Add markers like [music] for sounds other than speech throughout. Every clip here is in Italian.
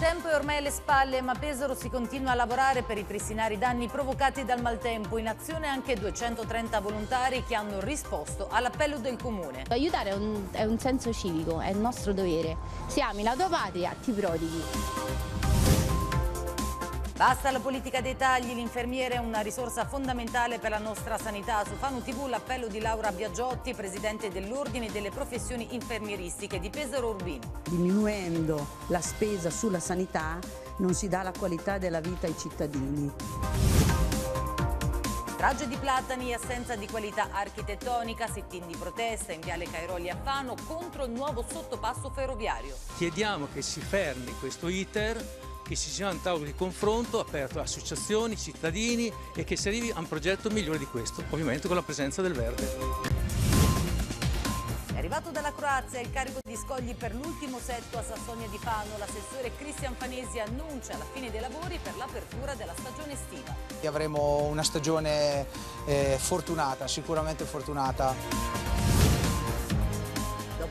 tempo è ormai alle spalle, ma Pesaro si continua a lavorare per ripristinare i danni provocati dal maltempo. In azione anche 230 volontari che hanno risposto all'appello del comune. Aiutare è un, è un senso civico, è il nostro dovere. Se ami la tua patria, ti prodighi. Basta la politica dei tagli, l'infermiere è una risorsa fondamentale per la nostra sanità. Su Fanu TV l'appello di Laura Biagiotti, presidente dell'Ordine delle professioni infermieristiche di Pesaro Urbino. Diminuendo la spesa sulla sanità non si dà la qualità della vita ai cittadini. Strage di Platani, assenza di qualità architettonica, sit-in di protesta in Viale Cairoli a Fano contro il nuovo sottopasso ferroviario. Chiediamo che si fermi questo iter che ci sia un tavolo di confronto aperto a associazioni, cittadini e che si arrivi a un progetto migliore di questo, ovviamente con la presenza del verde. È arrivato dalla Croazia il carico di scogli per l'ultimo setto a Sassonia di Fano. L'assessore Cristian Fanesi annuncia la fine dei lavori per l'apertura della stagione estiva. Avremo una stagione eh, fortunata, sicuramente fortunata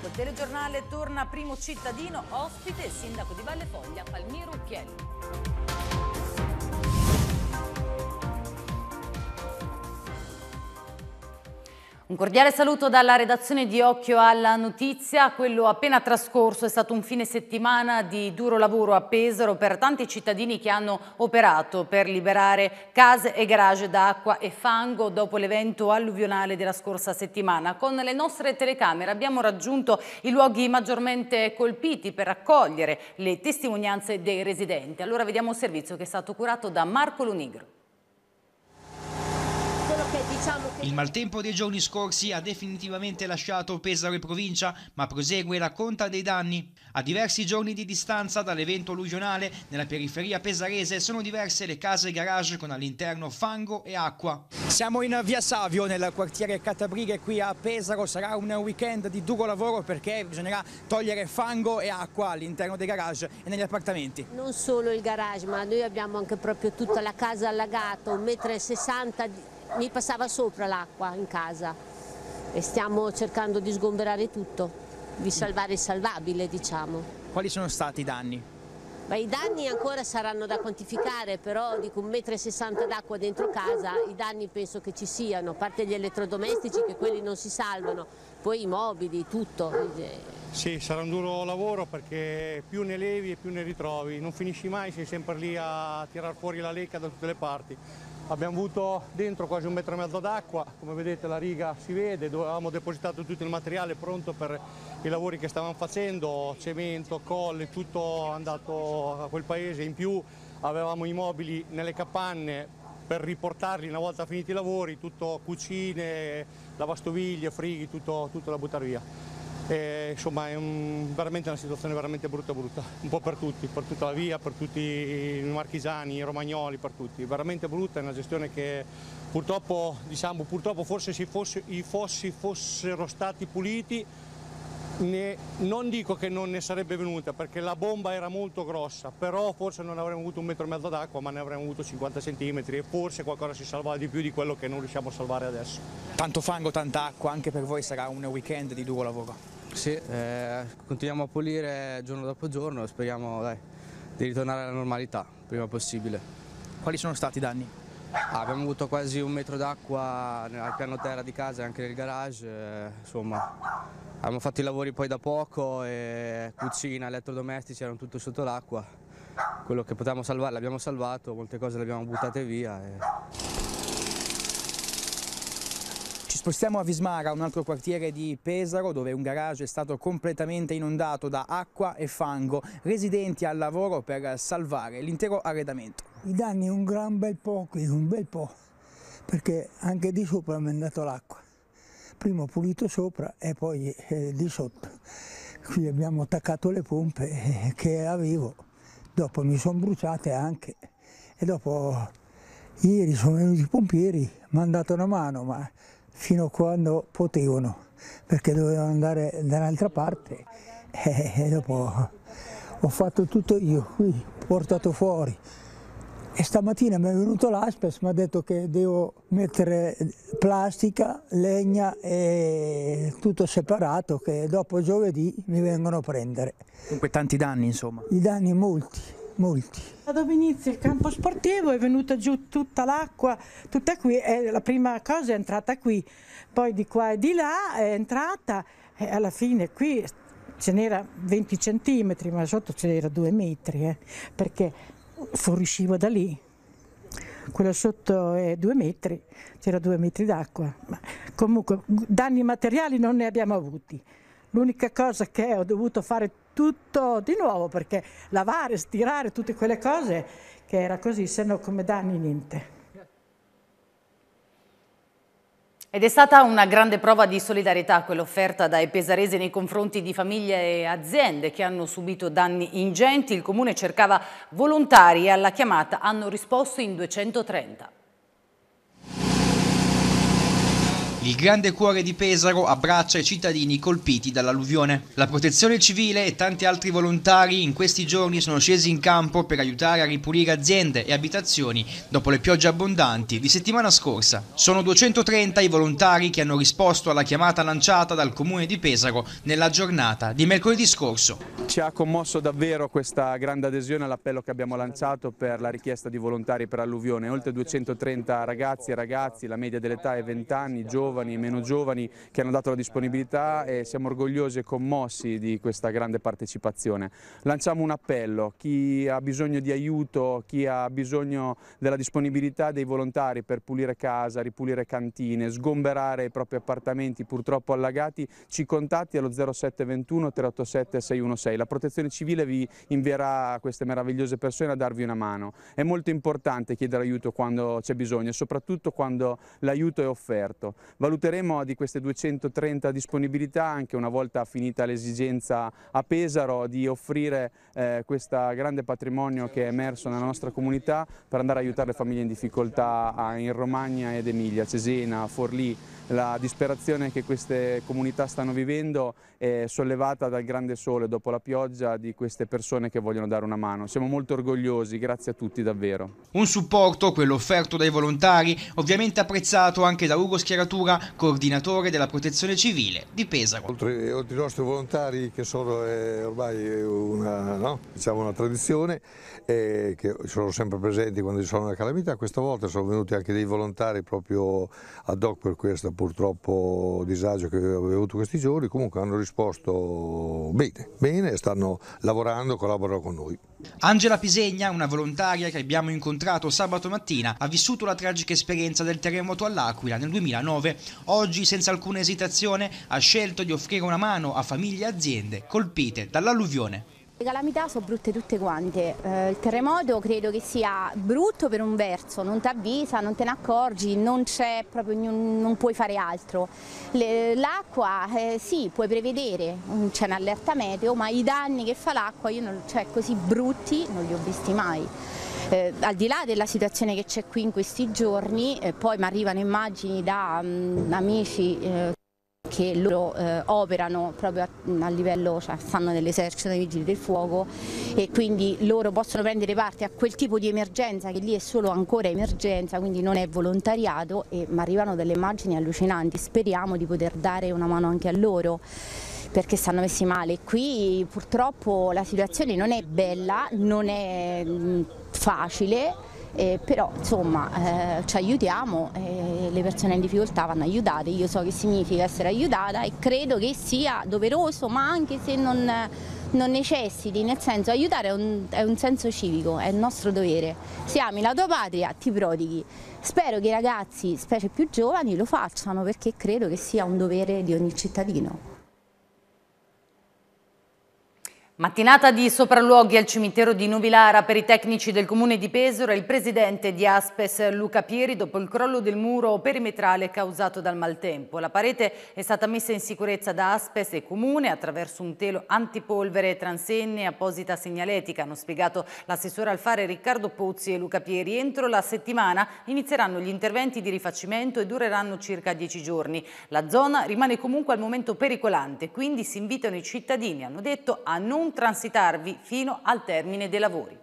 dopo il telegiornale torna primo cittadino, ospite e sindaco di Valle Foglia Palmiro Uchelli. Un cordiale saluto dalla redazione di Occhio alla Notizia. Quello appena trascorso è stato un fine settimana di duro lavoro a Pesaro per tanti cittadini che hanno operato per liberare case e garage da acqua e fango dopo l'evento alluvionale della scorsa settimana. Con le nostre telecamere abbiamo raggiunto i luoghi maggiormente colpiti per raccogliere le testimonianze dei residenti. Allora vediamo un servizio che è stato curato da Marco Lunigro. Diciamo il maltempo dei giorni scorsi ha definitivamente lasciato Pesaro e provincia, ma prosegue la conta dei danni. A diversi giorni di distanza dall'evento alluvionale, nella periferia pesarese sono diverse le case e garage con all'interno fango e acqua. Siamo in via Savio, nel quartiere Catabrighe, qui a Pesaro. Sarà un weekend di duro lavoro perché bisognerà togliere fango e acqua all'interno dei garage e negli appartamenti. Non solo il garage, ma noi abbiamo anche proprio tutta la casa allagata, 1,60 m mi passava sopra l'acqua in casa e stiamo cercando di sgomberare tutto, di salvare il salvabile diciamo. Quali sono stati i danni? Ma I danni ancora saranno da quantificare, però dico 1,60 m d'acqua dentro casa, i danni penso che ci siano, a parte gli elettrodomestici che quelli non si salvano, poi i mobili, tutto. Sì, sarà un duro lavoro perché più ne levi e più ne ritrovi, non finisci mai, sei sempre lì a tirar fuori la lecca da tutte le parti. Abbiamo avuto dentro quasi un metro e mezzo d'acqua, come vedete la riga si vede, dove avevamo depositato tutto il materiale pronto per i lavori che stavamo facendo, cemento, colle, tutto andato a quel paese. In più avevamo i mobili nelle capanne per riportarli una volta finiti i lavori, tutto cucine, lavastoviglie, frighi, tutto, tutto da buttare via. E, eh, insomma è un, veramente una situazione veramente brutta brutta, un po' per tutti, per tutta la via, per tutti i marchigiani, i romagnoli, per tutti, veramente brutta, è una gestione che purtroppo, diciamo, purtroppo forse se fosse, i fossi fossero stati puliti ne, non dico che non ne sarebbe venuta perché la bomba era molto grossa, però forse non avremmo avuto un metro e mezzo d'acqua ma ne avremmo avuto 50 centimetri e forse qualcosa si salvava di più di quello che non riusciamo a salvare adesso. Tanto fango, tanta acqua, anche per voi sarà un weekend di duro lavoro. Sì, eh, continuiamo a pulire giorno dopo giorno, e speriamo dai, di ritornare alla normalità prima possibile. Quali sono stati i danni? Ah, abbiamo avuto quasi un metro d'acqua al piano terra di casa e anche nel garage, eh, insomma abbiamo fatto i lavori poi da poco, e cucina, elettrodomestici erano tutto sotto l'acqua, quello che potevamo salvare l'abbiamo salvato, molte cose le abbiamo buttate via. E spostiamo a Vismara, un altro quartiere di Pesaro, dove un garage è stato completamente inondato da acqua e fango. Residenti al lavoro per salvare l'intero arredamento. I danni un gran bel po', un bel po', perché anche di sopra mi è andato l'acqua. Prima ho pulito sopra e poi eh, di sotto. Qui abbiamo attaccato le pompe eh, che avevo, dopo mi sono bruciate anche e dopo Ieri sono venuti i pompieri, mi hanno dato una mano, ma fino a quando potevano, perché dovevano andare da un'altra parte eh, e dopo ho fatto tutto io, qui portato fuori. E stamattina mi è venuto l'Aspes, mi ha detto che devo mettere plastica, legna e tutto separato, che dopo giovedì mi vengono a prendere. Comunque tanti danni insomma? I danni molti, molti. Da dove inizia il campo sportivo è venuta giù tutta l'acqua, tutta qui, eh, la prima cosa è entrata qui, poi di qua e di là è entrata e alla fine qui ce n'era 20 centimetri, ma sotto ce n'era 2 metri, eh, perché fuoriusciva da lì. Quella sotto è due metri, c'era due metri d'acqua. Ma comunque danni materiali non ne abbiamo avuti. L'unica cosa che ho dovuto fare tutto di nuovo perché lavare, stirare tutte quelle cose che era così, se no come danni niente. Ed è stata una grande prova di solidarietà quella offerta dai pesaresi nei confronti di famiglie e aziende che hanno subito danni ingenti. Il comune cercava volontari e alla chiamata hanno risposto in 230. Il grande cuore di Pesaro abbraccia i cittadini colpiti dall'alluvione. La protezione civile e tanti altri volontari in questi giorni sono scesi in campo per aiutare a ripulire aziende e abitazioni dopo le piogge abbondanti di settimana scorsa. Sono 230 i volontari che hanno risposto alla chiamata lanciata dal comune di Pesaro nella giornata di mercoledì scorso. Ci ha commosso davvero questa grande adesione all'appello che abbiamo lanciato per la richiesta di volontari per alluvione. Oltre 230 ragazzi e ragazzi, la media dell'età è 20 anni, giovani giovani e meno giovani che hanno dato la disponibilità e siamo orgogliosi e commossi di questa grande partecipazione. Lanciamo un appello, chi ha bisogno di aiuto, chi ha bisogno della disponibilità dei volontari per pulire casa, ripulire cantine, sgomberare i propri appartamenti purtroppo allagati, ci contatti allo 0721 387 616. La protezione civile vi invierà queste meravigliose persone a darvi una mano. È molto importante chiedere aiuto quando c'è bisogno e soprattutto quando l'aiuto è offerto, Valuteremo di queste 230 disponibilità anche una volta finita l'esigenza a Pesaro di offrire eh, questo grande patrimonio che è emerso nella nostra comunità per andare a aiutare le famiglie in difficoltà in Romagna ed Emilia, Cesena, Forlì, la disperazione che queste comunità stanno vivendo è sollevata dal grande sole dopo la pioggia di queste persone che vogliono dare una mano. Siamo molto orgogliosi, grazie a tutti davvero. Un supporto, quello offerto dai volontari, ovviamente apprezzato anche da Ugo Schieratura Ventura, coordinatore della protezione civile di Pesaro. Oltre, oltre i nostri volontari che sono eh, ormai una, no? diciamo una tradizione eh, che sono sempre presenti quando ci sono una calamità, questa volta sono venuti anche dei volontari proprio ad hoc per questo purtroppo disagio che avevo avuto questi giorni, comunque hanno risposto bene, bene stanno lavorando, collaborano con noi. Angela Pisegna, una volontaria che abbiamo incontrato sabato mattina, ha vissuto la tragica esperienza del terremoto all'Aquila nel 2009. Oggi, senza alcuna esitazione, ha scelto di offrire una mano a famiglie e aziende colpite dall'alluvione. Le calamità sono brutte tutte quante, eh, il terremoto credo che sia brutto per un verso, non ti avvisa, non te ne accorgi, non c'è proprio, non puoi fare altro. L'acqua eh, sì, puoi prevedere, mm, c'è un'allerta meteo, ma i danni che fa l'acqua io cioè, così brutti non li ho visti mai. Eh, al di là della situazione che c'è qui in questi giorni, eh, poi mi arrivano immagini da mh, mm, amici eh, perché loro eh, operano proprio a, a, livello, cioè fanno dell'esercito dei vigili del fuoco e quindi loro possono prendere parte a quel tipo di emergenza che lì è solo ancora emergenza, quindi non è volontariato, e, ma arrivano delle immagini allucinanti, speriamo di poter dare una mano anche a loro perché stanno messi male. Qui purtroppo la situazione non è bella, non è mm, facile eh, però insomma eh, ci aiutiamo, eh, le persone in difficoltà vanno aiutate, io so che significa essere aiutata e credo che sia doveroso ma anche se non, non necessiti, nel senso aiutare è un, è un senso civico, è il nostro dovere, se ami la tua patria ti prodighi, spero che i ragazzi, specie più giovani, lo facciano perché credo che sia un dovere di ogni cittadino. Mattinata di sopralluoghi al cimitero di Nuvilara per i tecnici del comune di Pesaro e il presidente di Aspes Luca Pieri dopo il crollo del muro perimetrale causato dal maltempo. La parete è stata messa in sicurezza da Aspes e comune attraverso un telo antipolvere, transenne e apposita segnaletica, hanno spiegato l'assessore al fare Riccardo Pozzi e Luca Pieri. Entro la settimana inizieranno gli interventi di rifacimento e dureranno circa dieci giorni. La zona rimane comunque al momento pericolante, quindi si invitano i cittadini, hanno detto, a non transitarvi fino al termine dei lavori.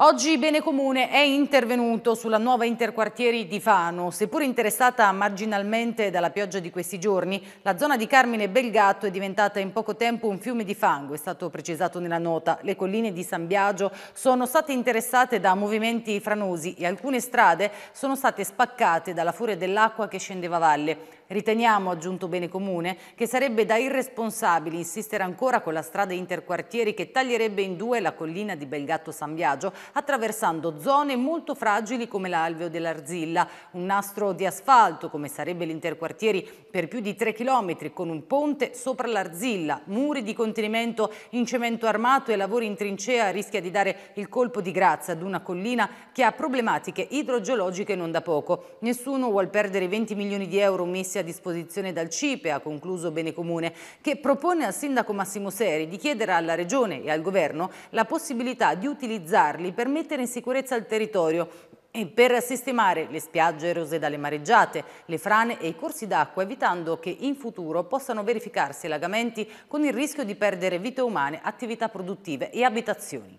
Oggi Bene Comune è intervenuto sulla nuova interquartieri di Fano. Seppur interessata marginalmente dalla pioggia di questi giorni, la zona di Carmine Belgatto è diventata in poco tempo un fiume di fango, è stato precisato nella nota. Le colline di San Biagio sono state interessate da movimenti franosi e alcune strade sono state spaccate dalla furia dell'acqua che scendeva a valle. Riteniamo, aggiunto Bene Comune, che sarebbe da irresponsabili insistere ancora con la strada interquartieri che taglierebbe in due la collina di Belgatto San Biagio attraversando zone molto fragili come l'alveo dell'Arzilla, un nastro di asfalto come sarebbe l'interquartieri per più di 3 km con un ponte sopra l'Arzilla, muri di contenimento in cemento armato e lavori in trincea rischia di dare il colpo di grazia ad una collina che ha problematiche idrogeologiche non da poco. Nessuno vuole perdere 20 milioni di euro messi a disposizione dal CIPE, ha concluso Bene Comune, che propone al sindaco Massimo Seri di chiedere alla Regione e al Governo la possibilità di utilizzarli per mettere in sicurezza il territorio e per sistemare le spiagge erose dalle mareggiate, le frane e i corsi d'acqua, evitando che in futuro possano verificarsi allagamenti con il rischio di perdere vite umane, attività produttive e abitazioni.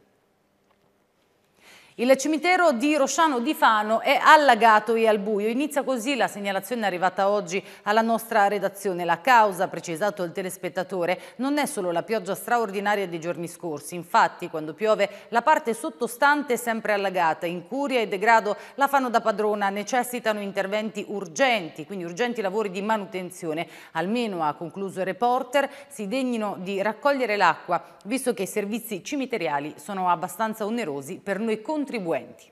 Il cimitero di Rosciano di Fano è allagato e al buio. Inizia così la segnalazione arrivata oggi alla nostra redazione. La causa, precisato il telespettatore, non è solo la pioggia straordinaria dei giorni scorsi. Infatti, quando piove, la parte sottostante è sempre allagata. Incuria e degrado la fanno da padrona. Necessitano interventi urgenti, quindi urgenti lavori di manutenzione. Almeno, ha concluso il reporter, si degnino di raccogliere l'acqua, visto che i servizi cimiteriali sono abbastanza onerosi per noi conti contribuenti.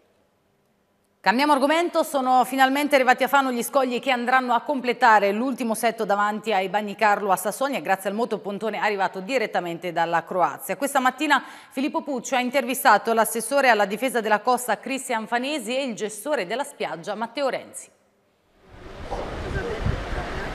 Cambiamo argomento, sono finalmente arrivati a Fano gli scogli che andranno a completare l'ultimo set davanti ai Bagni Carlo a Sassonia grazie al motopontone arrivato direttamente dalla Croazia. Questa mattina Filippo Puccio ha intervistato l'assessore alla difesa della costa Cristian Fanesi e il gestore della spiaggia Matteo Renzi.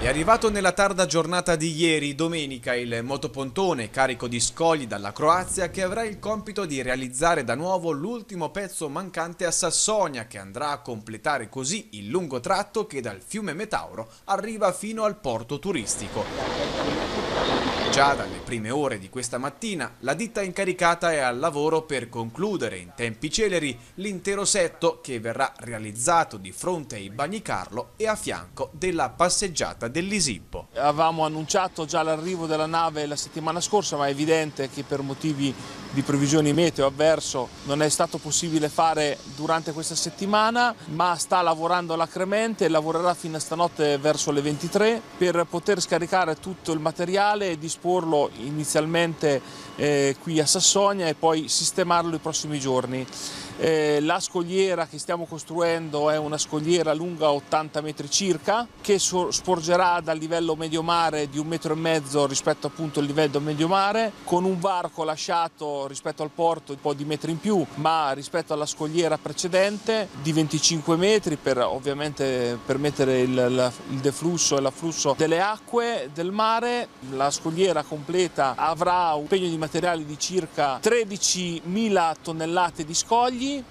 È arrivato nella tarda giornata di ieri, domenica, il motopontone carico di scogli dalla Croazia che avrà il compito di realizzare da nuovo l'ultimo pezzo mancante a Sassonia che andrà a completare così il lungo tratto che dal fiume Metauro arriva fino al porto turistico. Già dalle prime ore di questa mattina la ditta incaricata è al lavoro per concludere in tempi celeri l'intero setto che verrà realizzato di fronte ai Bagni Carlo e a fianco della passeggiata dell'Isippo. Avevamo annunciato già l'arrivo della nave la settimana scorsa ma è evidente che per motivi di previsioni meteo avverso non è stato possibile fare durante questa settimana ma sta lavorando alacremente e lavorerà fino a stanotte verso le 23 per poter scaricare tutto il materiale e disponere trasporlo inizialmente eh, qui a Sassonia e poi sistemarlo i prossimi giorni. Eh, la scogliera che stiamo costruendo è una scogliera lunga 80 metri circa che so sporgerà dal livello medio mare di un metro e mezzo rispetto appunto al livello medio mare con un varco lasciato rispetto al porto un po' di metri in più ma rispetto alla scogliera precedente di 25 metri per ovviamente permettere il, la, il deflusso e l'afflusso delle acque del mare. La scogliera completa avrà un impegno di materiali di circa 13.000 tonnellate di scogli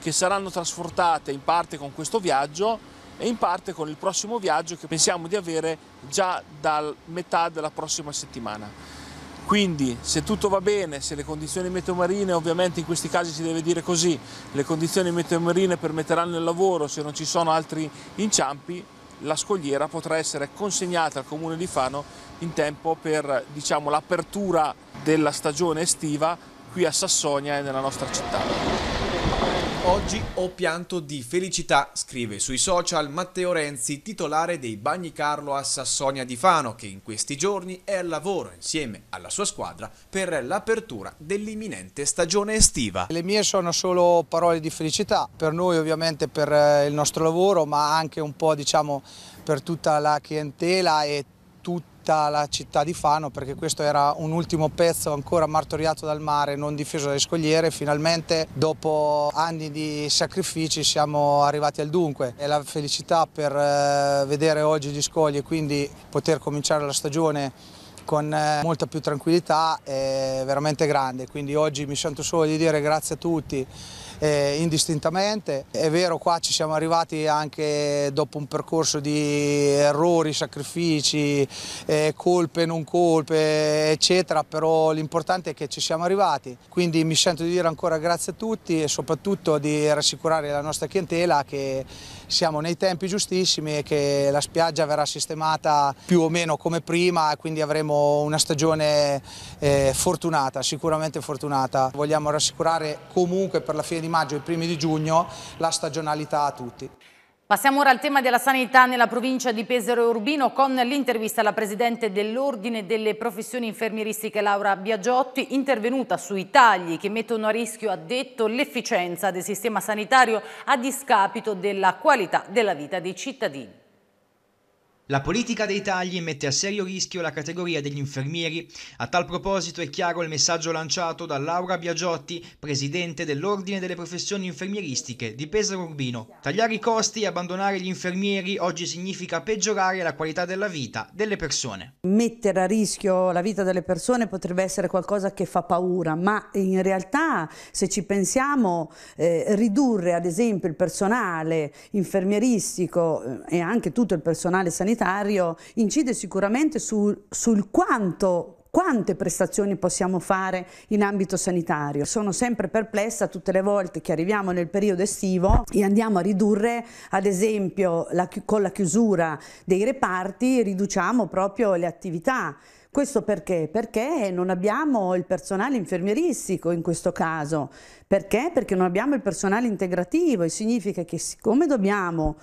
che saranno trasportate in parte con questo viaggio e in parte con il prossimo viaggio che pensiamo di avere già da metà della prossima settimana. Quindi se tutto va bene, se le condizioni meteomarine, ovviamente in questi casi si deve dire così, le condizioni meteomarine permetteranno il lavoro, se non ci sono altri inciampi, la scogliera potrà essere consegnata al comune di Fano in tempo per diciamo, l'apertura della stagione estiva qui a Sassonia e nella nostra città. Oggi ho pianto di felicità, scrive sui social Matteo Renzi, titolare dei Bagni Carlo a Sassonia di Fano, che in questi giorni è al lavoro insieme alla sua squadra per l'apertura dell'imminente stagione estiva. Le mie sono solo parole di felicità, per noi ovviamente per eh, il nostro lavoro, ma anche un po' diciamo per tutta la clientela e tutti città, la città di Fano, perché questo era un ultimo pezzo ancora martoriato dal mare, non difeso dalle scogliere. Finalmente, dopo anni di sacrifici, siamo arrivati al dunque. È la felicità per eh, vedere oggi gli scogli e quindi poter cominciare la stagione con eh, molta più tranquillità è veramente grande. Quindi oggi mi sento solo di dire grazie a tutti eh, indistintamente. È vero, qua ci siamo arrivati anche dopo un percorso di errori, sacrifici, eh, colpe, non colpe, eccetera, però l'importante è che ci siamo arrivati. Quindi mi sento di dire ancora grazie a tutti e soprattutto di rassicurare la nostra clientela che siamo nei tempi giustissimi e che la spiaggia verrà sistemata più o meno come prima e quindi avremo una stagione eh, fortunata, sicuramente fortunata. Vogliamo rassicurare comunque per la fine di di maggio e i primi di giugno la stagionalità a tutti. Passiamo ora al tema della sanità nella provincia di Pesaro e Urbino con l'intervista alla Presidente dell'Ordine delle Professioni Infermieristiche Laura Biagiotti, intervenuta sui tagli che mettono a rischio, ha detto, l'efficienza del sistema sanitario a discapito della qualità della vita dei cittadini. La politica dei tagli mette a serio rischio la categoria degli infermieri. A tal proposito è chiaro il messaggio lanciato da Laura Biagiotti, presidente dell'Ordine delle professioni infermieristiche di Pesaro Urbino. Tagliare i costi e abbandonare gli infermieri oggi significa peggiorare la qualità della vita delle persone. Mettere a rischio la vita delle persone potrebbe essere qualcosa che fa paura, ma in realtà se ci pensiamo eh, ridurre ad esempio il personale infermieristico eh, e anche tutto il personale sanitario universitario incide sicuramente sul, sul quanto quante prestazioni possiamo fare in ambito sanitario. Sono sempre perplessa tutte le volte che arriviamo nel periodo estivo e andiamo a ridurre, ad esempio, la, con la chiusura dei reparti, riduciamo proprio le attività. Questo perché? Perché non abbiamo il personale infermieristico in questo caso. Perché? Perché non abbiamo il personale integrativo e significa che siccome dobbiamo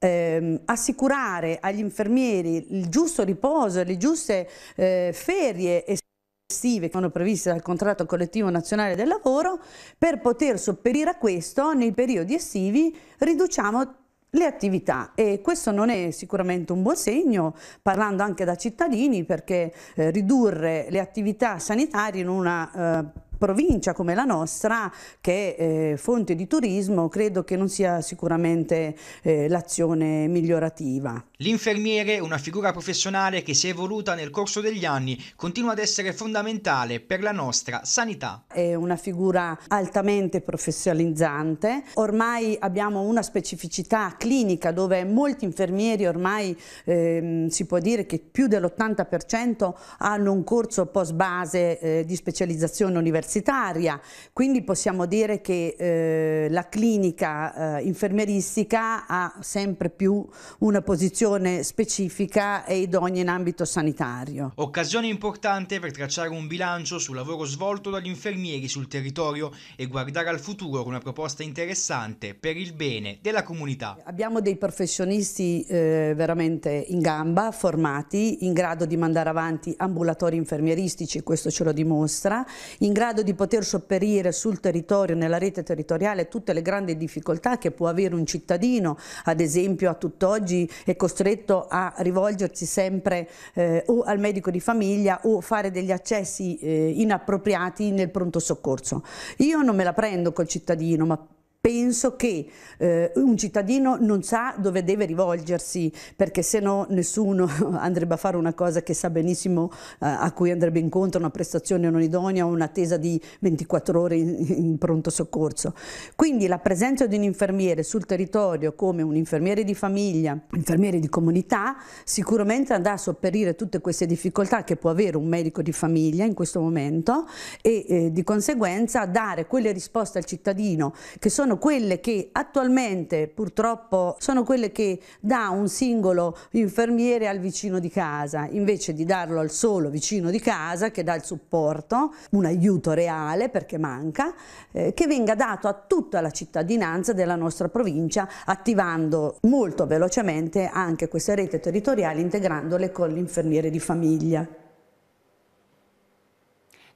ehm, assicurare agli infermieri il giusto riposo, le giuste eh, ferie estive che sono previste dal contratto collettivo nazionale del lavoro, per poter sopperire a questo nei periodi estivi riduciamo le attività e questo non è sicuramente un buon segno, parlando anche da cittadini, perché eh, ridurre le attività sanitarie in una... Eh, provincia come la nostra che è eh, fonte di turismo credo che non sia sicuramente eh, l'azione migliorativa. L'infermiere è una figura professionale che si è evoluta nel corso degli anni, continua ad essere fondamentale per la nostra sanità. È una figura altamente professionalizzante, ormai abbiamo una specificità clinica dove molti infermieri ormai ehm, si può dire che più dell'80% hanno un corso post base eh, di specializzazione universitaria universitaria, quindi possiamo dire che eh, la clinica eh, infermieristica ha sempre più una posizione specifica e idonea in ambito sanitario. Occasione importante per tracciare un bilancio sul lavoro svolto dagli infermieri sul territorio e guardare al futuro con una proposta interessante per il bene della comunità. Abbiamo dei professionisti eh, veramente in gamba, formati, in grado di mandare avanti ambulatori infermieristici, questo ce lo dimostra, in grado grado di poter sopperire sul territorio, nella rete territoriale, tutte le grandi difficoltà che può avere un cittadino, ad esempio a tutt'oggi è costretto a rivolgersi sempre eh, o al medico di famiglia o fare degli accessi eh, inappropriati nel pronto soccorso. Io non me la prendo col cittadino, ma penso che eh, un cittadino non sa dove deve rivolgersi perché se no nessuno [laughs] andrebbe a fare una cosa che sa benissimo eh, a cui andrebbe incontro una prestazione non idonea o un'attesa di 24 ore in, in, pronto soccorso. Quindi la presenza di un infermiere sul territorio come un infermiere di famiglia, infermiere di comunità sicuramente andrà a sopperire tutte queste difficoltà che può avere un medico di famiglia in questo momento e eh, di conseguenza dare quelle risposte al cittadino che sono sono quelle che attualmente purtroppo sono quelle che dà un singolo infermiere al vicino di casa, invece di darlo al solo vicino di casa che dà il supporto, un aiuto reale perché manca, eh, che venga dato a tutta la cittadinanza della nostra provincia attivando molto velocemente anche queste reti territoriali integrandole con l'infermiere di famiglia.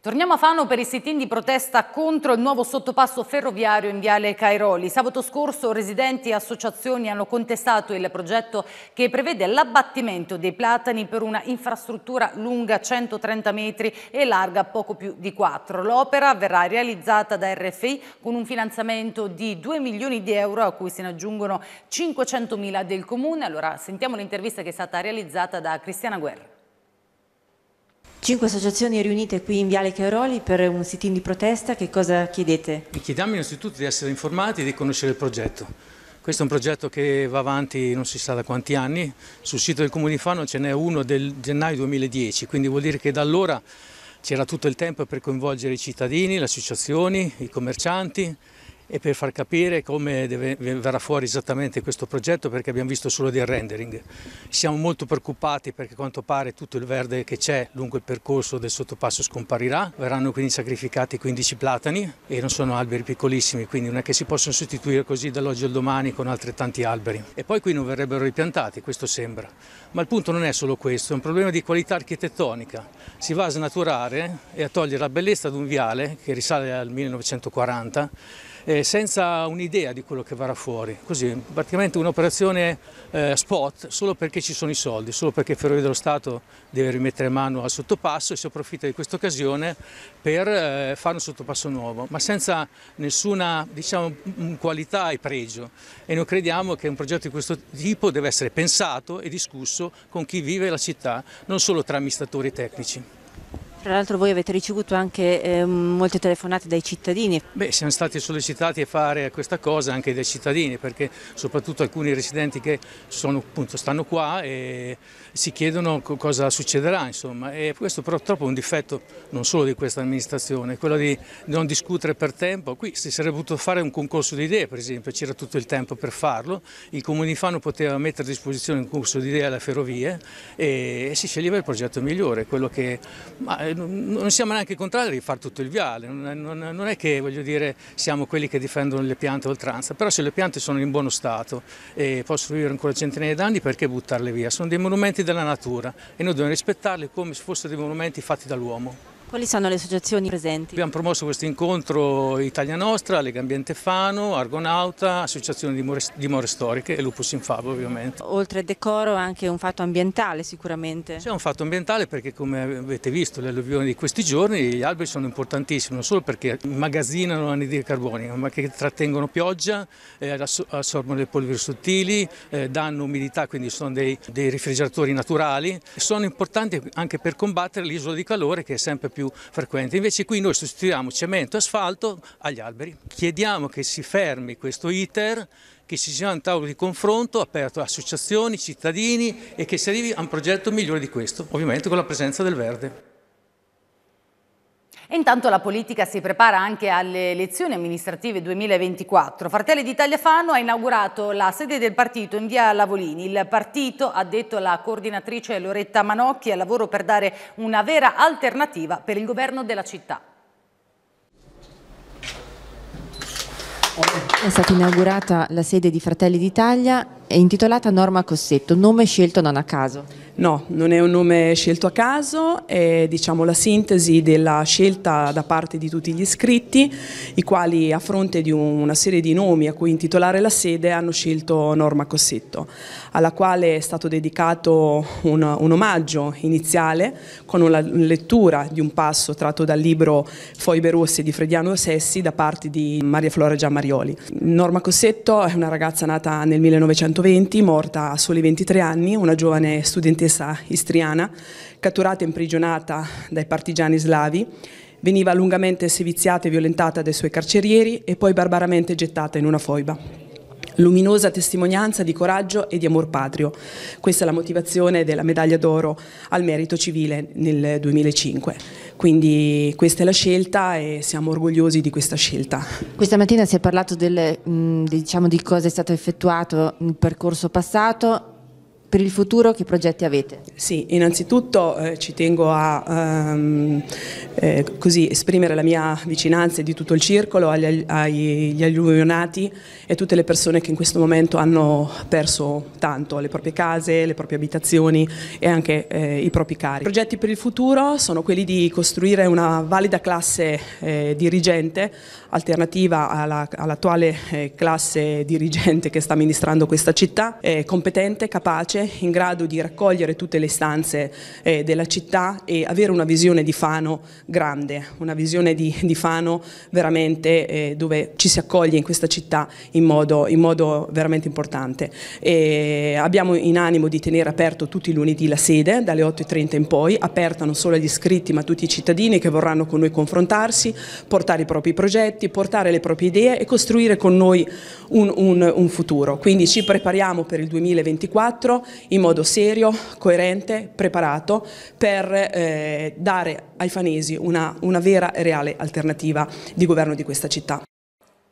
Torniamo a Fano per i sit-in di protesta contro il nuovo sottopasso ferroviario in Viale Cairoli. Sabato scorso residenti e associazioni hanno contestato il progetto che prevede l'abbattimento dei platani per una infrastruttura lunga 130 metri e larga poco più di 4. L'opera verrà realizzata da RFI con un finanziamento di 2 milioni di euro a cui se ne aggiungono 500 mila del comune. Allora sentiamo l'intervista che è stata realizzata da Cristiana Guerra. Cinque associazioni riunite qui in Viale Chiaroli per un sit-in di protesta, che cosa chiedete? Vi chiediamo innanzitutto di essere informati e di conoscere il progetto. Questo è un progetto che va avanti non si sa da quanti anni, sul sito del Comune di Fano ce n'è uno del gennaio 2010, quindi vuol dire che da allora c'era tutto il tempo per coinvolgere i cittadini, le associazioni, i commercianti, e per far capire come deve, verrà fuori esattamente questo progetto perché abbiamo visto solo dei rendering. Siamo molto preoccupati perché a quanto pare tutto il verde che c'è lungo il percorso del sottopasso scomparirà, verranno quindi sacrificati 15 platani e non sono alberi piccolissimi, quindi non è che si possono sostituire così dall'oggi al domani con altrettanti alberi. E poi qui non verrebbero ripiantati, questo sembra. Ma il punto non è solo questo, è un problema di qualità architettonica. Si va a snaturare e a togliere la bellezza di un viale che risale al 1940 eh, senza un'idea di quello che verrà fuori. Così, praticamente un'operazione eh, spot solo perché ci sono i soldi, solo perché Ferrovie dello Stato deve rimettere mano al sottopasso e si approfitta di questa occasione per eh, fare un sottopasso nuovo, ma senza nessuna diciamo, qualità e pregio. E noi crediamo che un progetto di questo tipo deve essere pensato e discusso con chi vive la città, non solo tra amministratori tecnici. Tra l'altro voi avete ricevuto anche eh, molte telefonate dai cittadini. Beh, siamo stati sollecitati a fare questa cosa anche dai cittadini perché soprattutto alcuni residenti che sono, appunto, stanno qua e si chiedono cosa succederà insomma e questo purtroppo è un difetto non solo di questa amministrazione, quello di non discutere per tempo. Qui si sarebbe potuto fare un concorso di idee per esempio, c'era tutto il tempo per farlo, il Comune di Fano poteva mettere a disposizione un concorso di idee alle ferrovie e, si sceglieva il progetto migliore, quello che... Ma, non siamo neanche contrari di fare tutto il viale, non, è che dire, siamo quelli che difendono le piante a oltranza, però se le piante sono in buono stato e possono vivere ancora centinaia d'anni perché buttarle via? Sono dei monumenti della natura e noi dobbiamo rispettarli come se fossero dei monumenti fatti dall'uomo. Quali sono le associazioni presenti? Abbiamo promosso questo incontro Italia Nostra, Lega Ambiente Fano, Argonauta, Associazione di More, Storiche e Lupus in Fabio ovviamente. Oltre al decoro anche un fatto ambientale sicuramente? C'è un fatto ambientale perché come avete visto le alluvioni di questi giorni gli alberi sono importantissimi, non solo perché immagazzinano anidride carbonica, ma che trattengono pioggia, eh, assorbono le polveri sottili, eh, danno umidità, quindi sono dei, dei, refrigeratori naturali. Sono importanti anche per combattere l'isola di calore che è sempre più più frequente. Invece qui noi sostituiamo cemento e asfalto agli alberi. Chiediamo che si fermi questo iter, che ci sia un tavolo di confronto aperto a associazioni, cittadini e che si arrivi a un progetto migliore di questo, ovviamente con la presenza del verde intanto la politica si prepara anche alle elezioni amministrative 2024. Fratelli d'Italia Fano ha inaugurato la sede del partito in via Lavolini. Il partito, ha detto la coordinatrice Loretta Manocchi, è lavoro per dare una vera alternativa per il governo della città. È stata inaugurata la sede di Fratelli d'Italia, è intitolata Norma Cossetto, nome scelto non a caso. No, non è un nome scelto a caso, è diciamo, la sintesi della scelta da parte di tutti gli iscritti, i quali a fronte di una serie di nomi a cui intitolare la sede hanno scelto Norma Cossetto, alla quale è stato dedicato un, un omaggio iniziale con una lettura di un passo tratto dal libro Foibe Rosse di Frediano Sessi da parte di Maria Flora Giammarioli. Norma Cossetto è una ragazza nata nel 1920, morta a soli 23 anni, una giovane studentessa studentessa istriana, catturata e imprigionata dai partigiani slavi, veniva lungamente seviziata e violentata dai suoi carcerieri e poi barbaramente gettata in una foiba. Luminosa testimonianza di coraggio e di amor patrio. Questa è la motivazione della medaglia d'oro al merito civile nel 2005. Quindi questa è la scelta e siamo orgogliosi di questa scelta. Questa mattina si è parlato del, mm, diciamo, di cosa è stato effettuato nel percorso passato per il futuro che progetti avete? Sì, innanzitutto eh, ci tengo a um, eh, esprimere la mia vicinanza di tutto il circolo agli, agli alluvionati e tutte le persone che in questo momento hanno perso tanto, le proprie case, le proprie abitazioni e anche eh, i propri cari. I progetti per il futuro sono quelli di costruire una valida classe eh, dirigente alternativa alla, all'attuale eh, classe dirigente che sta amministrando questa città, eh, competente, capace, in grado di raccogliere tutte le istanze eh, della città e avere una visione di Fano grande, una visione di, di Fano veramente eh, dove ci si accoglie in questa città in modo, in modo veramente importante. E abbiamo in animo di tenere aperto tutti i lunedì la sede, dalle 8.30 in poi, aperta non solo agli iscritti ma a tutti i cittadini che vorranno con noi confrontarsi, portare i propri progetti, progetti, portare le proprie idee e costruire con noi un, un, un futuro. Quindi ci prepariamo per il 2024 in modo serio, coerente, preparato per eh, dare ai fanesi una, una vera e reale alternativa di governo di questa città.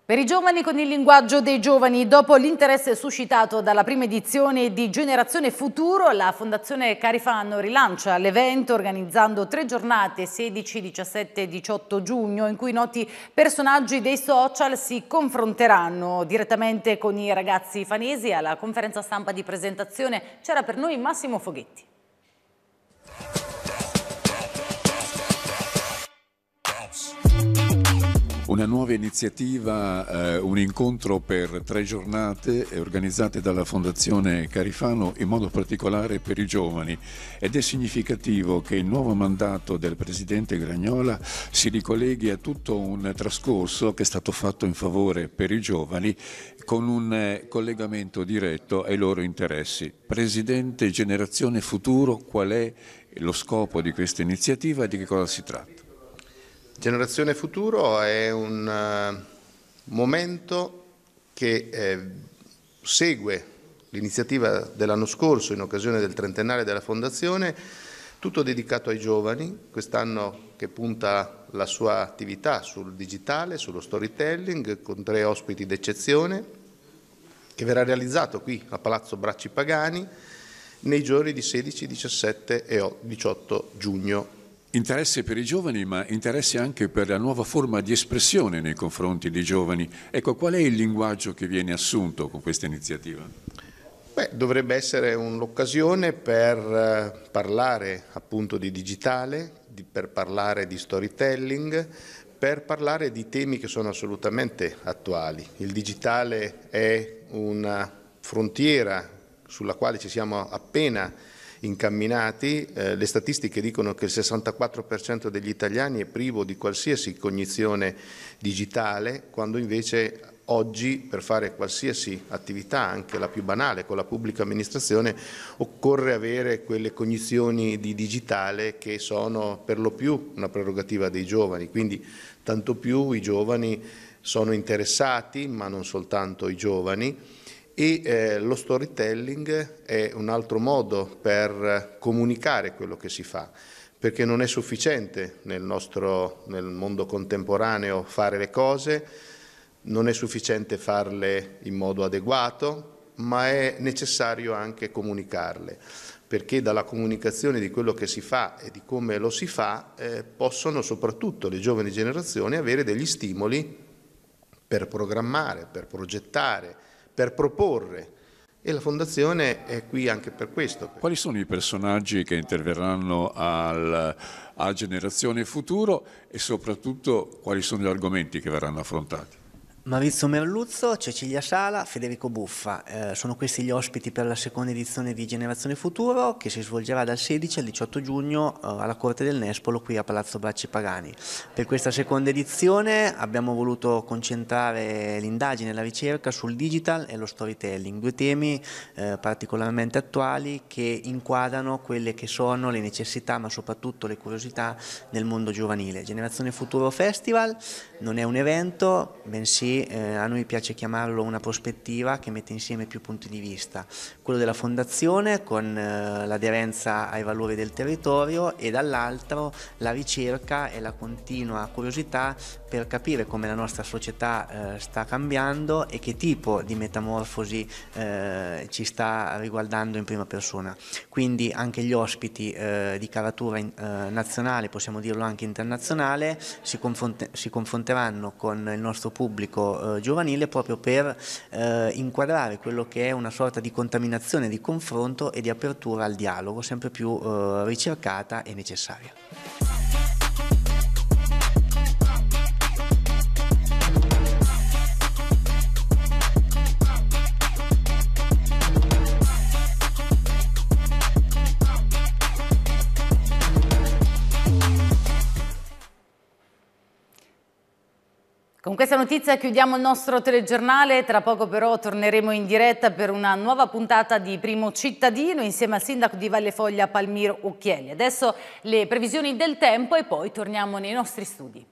Per i giovani con il linguaggio dei giovani, dopo l'interesse suscitato dalla prima edizione di Generazione Futuro, la Fondazione Carifano rilancia l'evento organizzando tre giornate 16, 17 e 18 giugno in cui noti personaggi dei social si confronteranno direttamente con i ragazzi fanesi. Alla conferenza stampa di presentazione c'era per noi Massimo Foghetti. Una nuova iniziativa, eh, un incontro per tre giornate organizzate dalla Fondazione Carifano in modo particolare per i giovani ed è significativo che il nuovo mandato del Presidente Gragnola si ricolleghi a tutto un trascorso che è stato fatto in favore per i giovani con un eh, collegamento diretto ai loro interessi. Presidente Generazione Futuro, qual è lo scopo di questa iniziativa e di che cosa si tratta? Generazione Futuro è un eh, momento che eh, segue l'iniziativa dell'anno scorso in occasione del trentennale della Fondazione, tutto dedicato ai giovani, quest'anno che punta la sua attività sul digitale, sullo storytelling, con tre ospiti d'eccezione, che verrà realizzato qui a Palazzo Bracci Pagani nei giorni di 16, 17 e 18 giugno Interesse per i giovani, ma interesse anche per la nuova forma di espressione nei confronti dei giovani. Ecco, qual è il linguaggio che viene assunto con questa iniziativa? Beh, dovrebbe essere un'occasione per eh, parlare appunto di digitale, di, per parlare di storytelling, per parlare di temi che sono assolutamente attuali. Il digitale è una frontiera sulla quale ci siamo appena incamminati, eh, le statistiche dicono che il 64% degli italiani è privo di qualsiasi cognizione digitale, quando invece oggi per fare qualsiasi attività, anche la più banale con la pubblica amministrazione, occorre avere quelle cognizioni di digitale che sono per lo più una prerogativa dei giovani, quindi tanto più i giovani sono interessati, ma non soltanto i giovani, e eh, lo storytelling è un altro modo per comunicare quello che si fa perché non è sufficiente nel, nostro, nel mondo contemporaneo fare le cose, non è sufficiente farle in modo adeguato, ma è necessario anche comunicarle, perché dalla comunicazione di quello che si fa e di come lo si fa eh, possono soprattutto le giovani generazioni avere degli stimoli per programmare, per progettare, per proporre e la Fondazione è qui anche per questo. Quali sono i personaggi che interverranno al, a Generazione Futuro e soprattutto quali sono gli argomenti che verranno affrontati? Maurizio Merluzzo, Cecilia Sala, Federico Buffa, eh, sono questi gli ospiti per la seconda edizione di Generazione Futuro che si svolgerà dal 16 al 18 giugno eh, alla Corte del Nespolo qui a Palazzo Bracci Pagani. Per questa seconda edizione abbiamo voluto concentrare l'indagine e la ricerca sul digital e lo storytelling, due temi eh, particolarmente attuali che inquadrano quelle che sono le necessità ma soprattutto le curiosità nel mondo giovanile. Generazione Futuro Festival non è un evento, bensì eh, a noi piace chiamarlo una prospettiva che mette insieme più punti di vista, quello della fondazione con eh, l'aderenza ai valori del territorio e dall'altro la ricerca e la continua curiosità per capire come la nostra società eh, sta cambiando e che tipo di metamorfosi eh, ci sta riguardando in prima persona. Quindi anche gli ospiti eh, di caratura in, eh, nazionale, possiamo dirlo anche internazionale, si, confronte si confronteranno con il nostro pubblico pubblico eh, giovanile proprio per eh, inquadrare quello che è una sorta di contaminazione, di confronto e di apertura al dialogo sempre più eh, ricercata e necessaria. questa notizia chiudiamo il nostro telegiornale, tra poco però torneremo in diretta per una nuova puntata di Primo Cittadino insieme al sindaco di Valle Foglia Palmiro Occhielli. Adesso le previsioni del tempo e poi torniamo nei nostri studi.